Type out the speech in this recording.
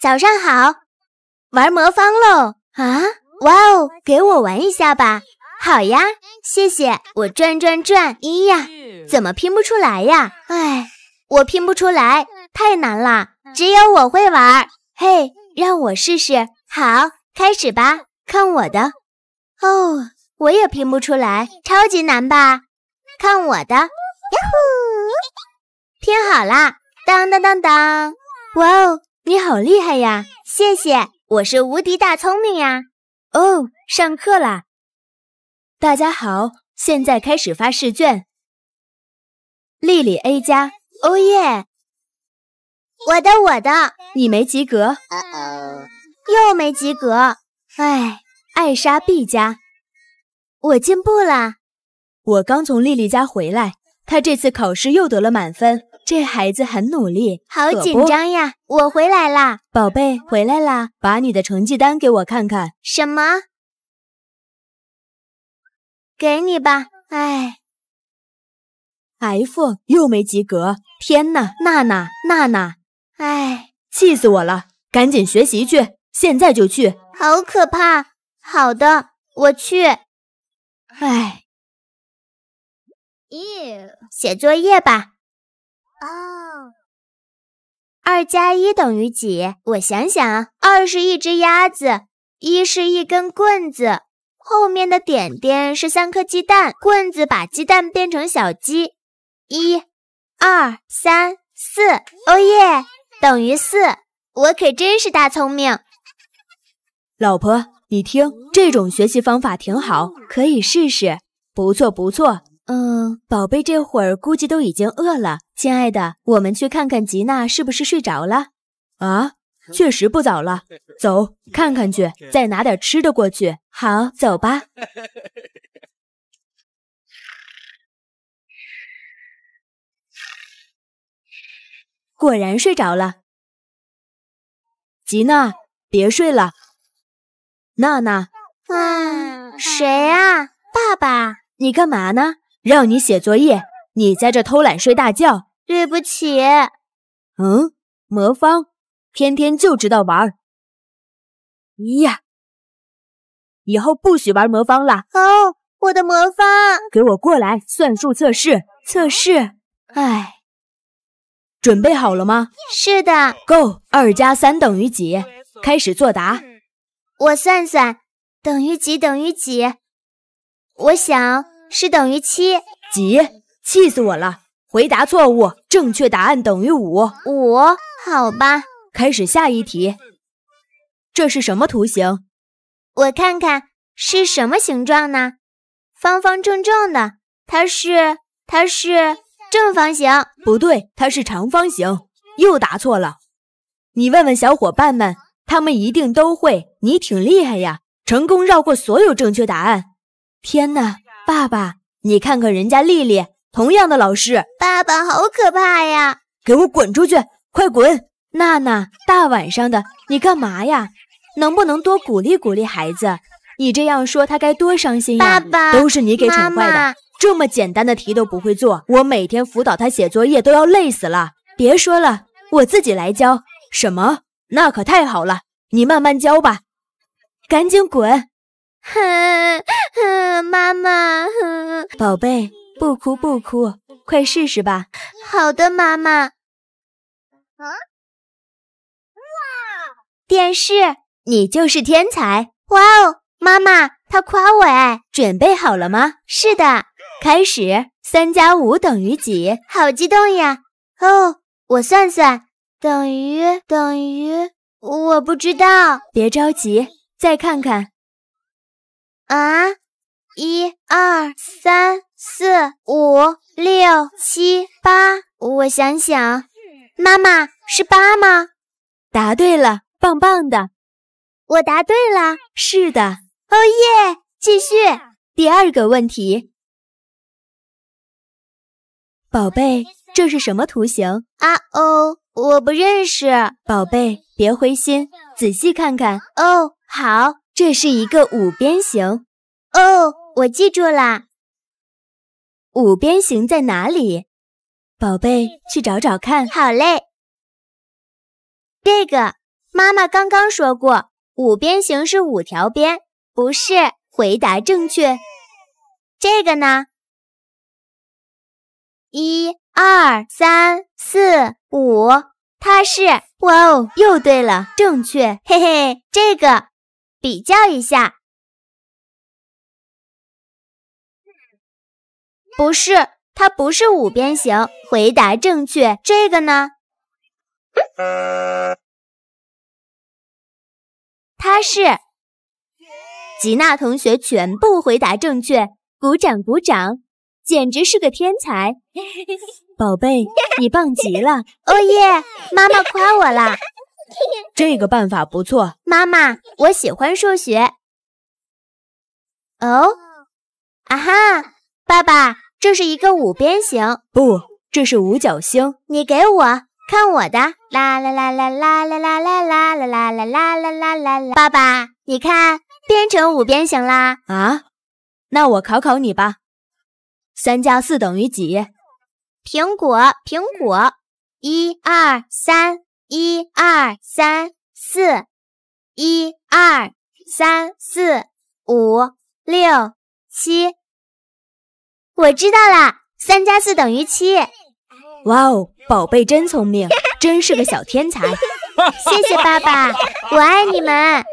早上好，玩魔方喽啊！哇哦，给我玩一下吧。好呀，谢谢。我转转转，咦呀，怎么拼不出来呀？哎，我拼不出来，太难了。只有我会玩。嘿，让我试试。好，开始吧，看我的。哦，我也拼不出来，超级难吧？看我的，呀呼，拼好啦！当当当当，哇哦！你好厉害呀！谢谢，我是无敌大聪明呀。哦，上课啦！大家好，现在开始发试卷。丽丽 A 加，哦耶！我的我的，你没及格，又没及格，哎。艾莎 B 加，我进步了。我刚从丽丽家回来，她这次考试又得了满分。这孩子很努力，好紧张呀！我回来啦，宝贝，回来啦！把你的成绩单给我看看。什么？给你吧。唉，F 又没及格！天呐，娜娜，娜娜！唉，气死我了！赶紧学习去，现在就去。好可怕！好的，我去。唉，咦，写作业吧。哦，二加一等于几？我想想，二是一只鸭子，一是一根棍子，后面的点点是三颗鸡蛋，棍子把鸡蛋变成小鸡，一、二、三、四，哦耶，等于四，我可真是大聪明。老婆，你听，这种学习方法挺好，可以试试。不错，不错。嗯，宝贝，这会儿估计都已经饿了，亲爱的，我们去看看吉娜是不是睡着了？啊，确实不早了，走，看看去，再拿点吃的过去。好，走吧。果然睡着了，吉娜，别睡了，娜娜。啊，谁啊？爸爸，你干嘛呢？让你写作业，你在这偷懒睡大觉。对不起。嗯，魔方，天天就知道玩。咦呀，以后不许玩魔方了。哦，我的魔方。给我过来，算术测试，测试。哎，准备好了吗？是的。Go，二加三等于几？开始作答。我算算，等于几等于几？我想。是等于七几？气死我了！回答错误，正确答案等于五五。好吧，开始下一题。这是什么图形？我看看是什么形状呢？方方正正的，它是它是正方形？不对，它是长方形。又答错了。你问问小伙伴们，他们一定都会。你挺厉害呀，成功绕过所有正确答案。天哪！爸爸，你看看人家丽丽，同样的老师。爸爸，好可怕呀！给我滚出去，快滚！娜娜，大晚上的你干嘛呀？能不能多鼓励鼓励孩子？你这样说他该多伤心呀！爸爸，都是你给宠坏的，这么简单的题都不会做，我每天辅导他写作业都要累死了。别说了，我自己来教。什么？那可太好了，你慢慢教吧。赶紧滚！哼哼，妈妈，宝贝，不哭不哭，快试试吧。好的，妈妈。啊！哇！电视，你就是天才！哇哦，妈妈，他夸我哎！准备好了吗？是的。开始，三加五等于几？好激动呀！哦，我算算，等于等于，我不知道。别着急，再看看。啊，一二三四五六七八，我想想，妈妈是八吗？答对了，棒棒的，我答对了，是的，哦耶，继续第二个问题，宝贝，这是什么图形啊？哦，我不认识，宝贝，别灰心，仔细看看哦，好。这是一个五边形哦，我记住了。五边形在哪里？宝贝，去找找看。好嘞。这个妈妈刚刚说过，五边形是五条边，不是。回答正确。这个呢？一二三四五，它是。哇哦，又对了，正确。嘿嘿，这个。比较一下，不是，它不是五边形，回答正确。这个呢，它是吉娜同学全部回答正确，鼓掌鼓掌，简直是个天才，宝贝，你棒极了，哦耶，妈妈夸我啦。这个办法不错，妈妈，我喜欢数学。哦，啊哈，爸爸，这是一个五边形。不，这是五角星。你给我看我的。啦啦啦啦啦啦啦啦啦啦啦啦啦啦啦。爸爸，你看，变成五边形啦。啊，那我考考你吧，三加四等于几？苹果，苹果，一二三。一二三四，一二三四五六七。我知道了，三加四等于七。哇哦，宝贝真聪明，真是个小天才！谢谢爸爸，我爱你们。